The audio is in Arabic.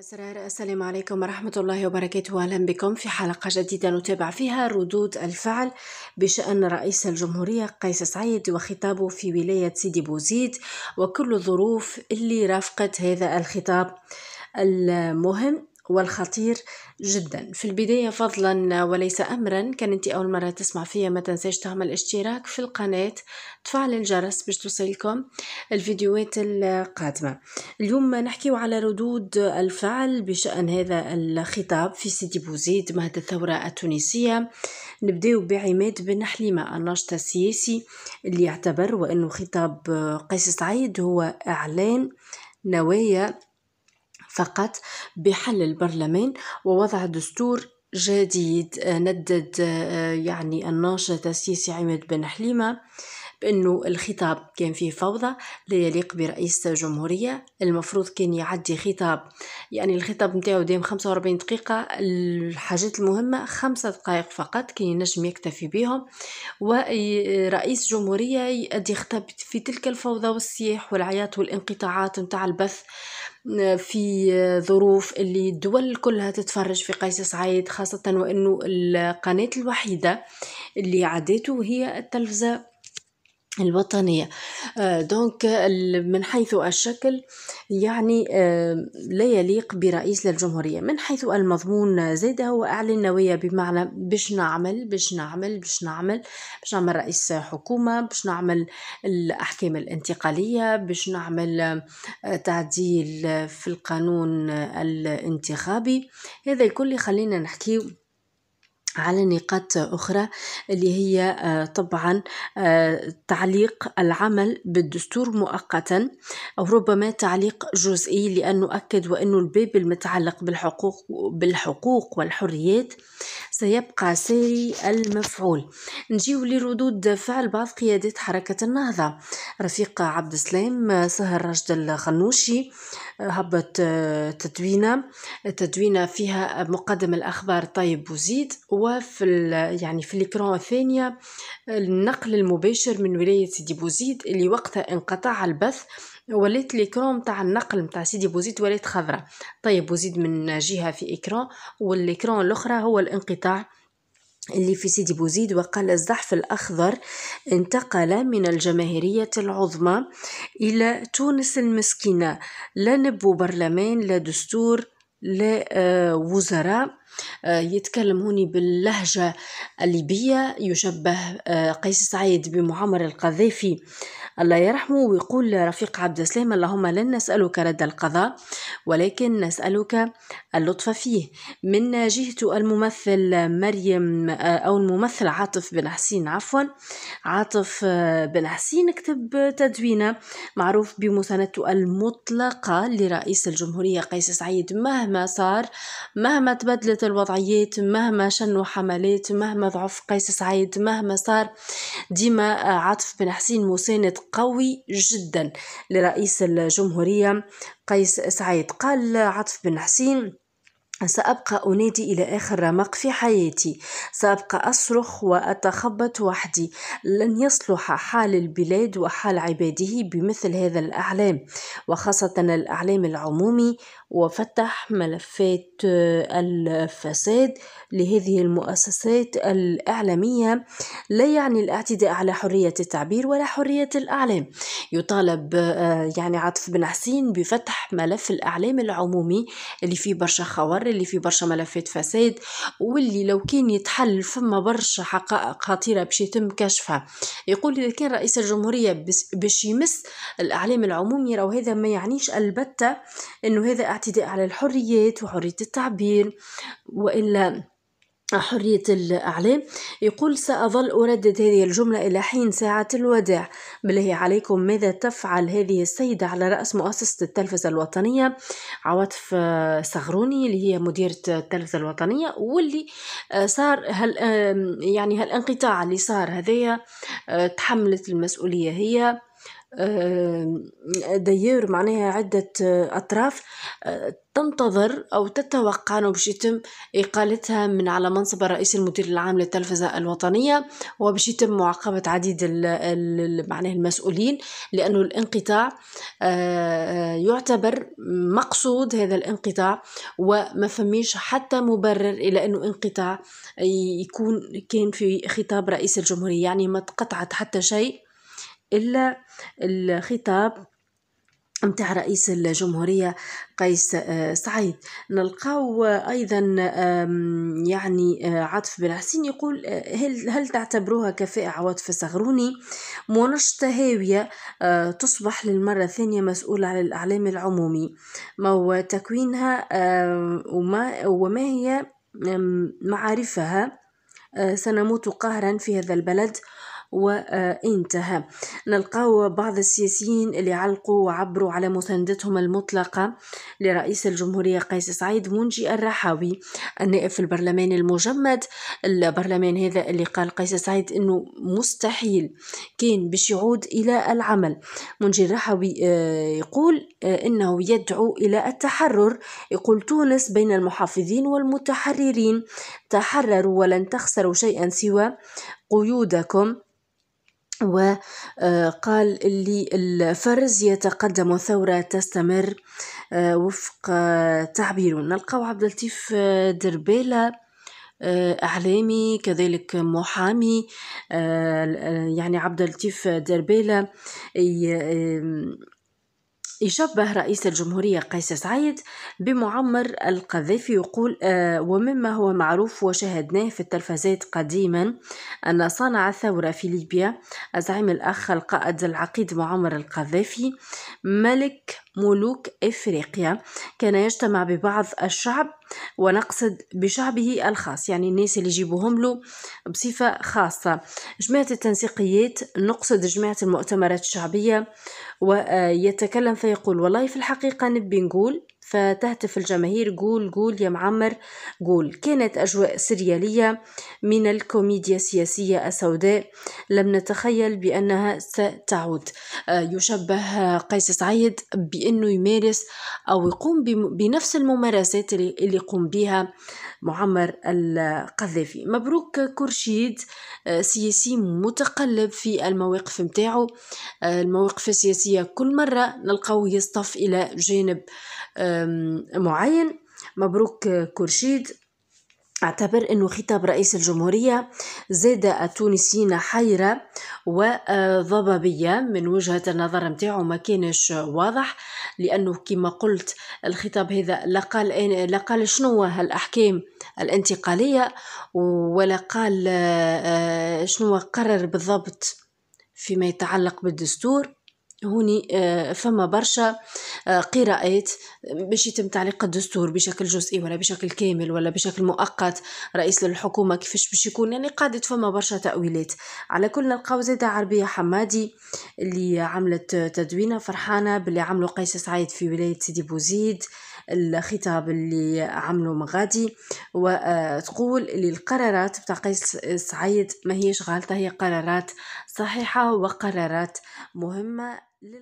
الأسرار السلام عليكم ورحمة الله وبركاته أهلا بكم في حلقة جديدة نتابع فيها ردود الفعل بشأن رئيس الجمهورية قيس سعيد وخطابه في ولاية سيدي بوزيد وكل الظروف اللي رافقت هذا الخطاب المهم والخطير الخطير جدا في البداية فضلا وليس أمرا كان أنت أول مرة تسمع فيها ما تنساش تعمل اشتراك في القناة تفعل الجرس باش توصلكم الفيديوهات القادمة اليوم نحكيو على ردود الفعل بشأن هذا الخطاب في سيدي بوزيد مهد الثورة التونسية نبداو بعماد بن حليمة الناشط السياسي اللي يعتبر وأنه خطاب قيس سعيد هو إعلان نوايا فقط بحل البرلمان ووضع دستور جديد آه، ندد آه، آه، يعني الناشط السيسي عماد بن حليمه بأنه الخطاب كان فيه فوضى لا يليق برئيس جمهورية المفروض كان يعدي خطاب يعني الخطاب نتاعو دام 45 دقيقة الحاجات المهمة خمسة دقائق فقط كان ينجم يكتفي بهم ورئيس جمهورية يؤدي خطاب في تلك الفوضى والصياح والعيات والانقطاعات نتاع البث في ظروف اللي الدول كلها تتفرج في قيس سعيد خاصة وأنه القناة الوحيدة اللي عادته هي التلفزة الوطنية آه، دونك من حيث الشكل يعني آه، لا يليق برئيس للجمهورية من حيث المضمون آه، زيد هو أعلن نوية بمعنى باش نعمل باش نعمل باش نعمل باش نعمل رئيس حكومة باش نعمل الأحكام الانتقالية باش نعمل تعديل في القانون الانتخابي هذا الكل خلينا نحكيه على نقاط أخرى اللي هي آه، طبعا آه، تعليق العمل بالدستور مؤقتا أو ربما تعليق جزئي لأنه أكد وأنه الباب المتعلق بالحقوق بالحقوق والحريات سيبقى ساري المفعول نجيو لردود فعل بعض قيادات حركة النهضة رفيق عبد السلام سهر رشد الغنوشي آه، هبت تدوينة تدوينة فيها مقدم الأخبار طيب وزيد و في يعني في الإكران الثانية النقل المباشر من ولاية سيدي بوزيد اللي وقتها انقطع البث وليت الكرون تاع النقل تاع سيدي بوزيد وليت خضرة طيب بوزيد من جهة في إكران والإكران الأخرى هو الانقطاع اللي في سيدي بوزيد وقال الزحف الأخضر انتقل من الجماهيرية العظمى إلى تونس المسكينة لا نبو برلمان لا دستور لوزراء آه، يتكلمون باللهجة الليبية يشبه آه، قيس سعيد بمعمر القذافي الله يرحمه ويقول رفيق عبد السلام اللهم لن نسألك رد القضاء ولكن نسألك اللطف فيه من جهة الممثل مريم آه، أو الممثل عاطف بن حسين عفوا عاطف آه، بن حسين كتب تدوينة معروف بمساندته المطلقة لرئيس الجمهورية قيس سعيد مهما صار مهما تبدلت الوضعيات مهما شنوا حملات مهما ضعف قيس سعيد مهما صار ديما آه، عاطف بن حسين مساند قوي جدا لرئيس الجمهورية قيس سعيد قال عطف بن حسين سأبقى أنادي إلى آخر رمق في حياتي سأبقى أصرخ وأتخبط وحدي لن يصلح حال البلاد وحال عباده بمثل هذا الأعلام وخاصة الأعلام العمومي وفتح ملفات آه، الفساد لهذه المؤسسات الإعلامية لا يعني الاعتداء على حرية التعبير ولا حرية الأعلام يطالب آه، يعني عاطف بن حسين بفتح ملف الأعلام العمومي اللي فيه برشا خوارج اللي فيه برشا ملفات فساد واللي لو كان يتحل فما برشا حقائق خطيرة باش يتم كشفها يقول إذا كان رئيس الجمهورية باش يمس الإعلام العمومي راه هذا ما يعنيش البتة أنه هذا اعتداء على الحريات وحرية التعبير وإلا حرية الإعلام يقول سأظل أردد هذه الجملة إلى حين ساعة الوداع بالله عليكم ماذا تفعل هذه السيدة على رأس مؤسسة التلفزة الوطنية عواطف صغروني اللي هي مديرة التلفزة الوطنية واللي آه، صار هل يعني هالانقطاع اللي صار هذايا آه، تحملت المسؤولية هي آه، ديور معناها عدة آه، أطراف آه، تنتظر أو تتوقع أنه باش يتم إقالتها من على منصب الرئيس المدير العام للتلفزة الوطنية وباش يتم معاقبة عديد معناها المسؤولين لأنه الانقطاع يعتبر مقصود هذا الانقطاع وما فميش حتى مبرر إلى أنه انقطاع يكون كان في خطاب رئيس الجمهورية يعني ما تقطعت حتى شيء إلا الخطاب متاع رئيس الجمهورية قيس آه، سعيد نلقاو أيضا يعني آه، عاطف بن حسين يقول آه، هل, هل تعتبروها كفاءة عواطف صغروني منشطة هاوية تصبح للمرة الثانية مسؤولة على الإعلام العمومي ما هو تكوينها وما, وما هي معارفها سنموت قهرا في هذا البلد وانتهى نلقاو بعض السياسيين اللي علقوا وعبروا على مساندتهم المطلقة لرئيس الجمهورية قيس سعيد منجي الرحاوي النائب في البرلمان المجمد البرلمان هذا اللي قال قيس سعيد انه مستحيل كان باش يعود الى العمل منجي الرحاوي آه، يقول آه، انه يدعو الى التحرر يقول تونس بين المحافظين والمتحررين تحرروا ولن تخسروا شيئا سوى قيودكم وقال آه، اللي الفرز يتقدم والثورة تستمر آه، وفق آه، تعبيره نلقاو عبد اللطيف دربالة اعلامي كذلك محامي يعني عبد اللطيف درباله يشبه رئيس الجمهورية قيس سعيد بمعمر القذافي يقول آه، ومما هو معروف وشاهدناه في التلفزات قديما أن صانع الثورة في ليبيا الزعيم الأخ القائد العقيد معمر القذافي ملك ملوك إفريقيا كان يجتمع ببعض الشعب ونقصد بشعبه الخاص يعني الناس اللي يجيبوهم له بصفة خاصة جماعة التنسيقيات نقصد جماعة المؤتمرات الشعبية ويتكلم فيقول والله في الحقيقة نبي نقول فتهتف الجماهير قول قول يا معمر قول كانت أجواء سريالية من الكوميديا السياسية السوداء لم نتخيل بأنها ستعود آه، يشبه قيس سعيد بأنه يمارس أو يقوم بنفس الممارسات اللي يقوم بها معمر القذافي مبروك كرشيد آه، سياسي متقلب في المواقف متاعه آه، المواقف السياسية كل مرة نلقاو يصطف إلى جانب معين مبروك كرشيد اعتبر انه خطاب رئيس الجمهورية زاد التونسيين حيرة وضبابية من وجهة النظر متاعه ما كانش واضح لانه كما قلت الخطاب هذا لا قال شنو هالاحكام الانتقالية ولا قال آه، آه، شنو قرر بالضبط فيما يتعلق بالدستور هوني آه، فما برشا آه، قراءات باش يتم تعليق الدستور بشكل جزئي ولا بشكل كامل ولا بشكل مؤقت رئيس للحكومة كيفاش باش يكون يعني قاعدة فما برشا تأويلات على كل نلقاو زادة عربية حمادي اللي عملت تدوينة فرحانة باللي عملوا قيس سعيد في ولاية سيدي بوزيد الخطاب اللي عملوا مغادي وتقول آه، اللي القرارات بتاع قيس سعيد ما هيش غلطة هي قرارات صحيحة وقرارات مهمة little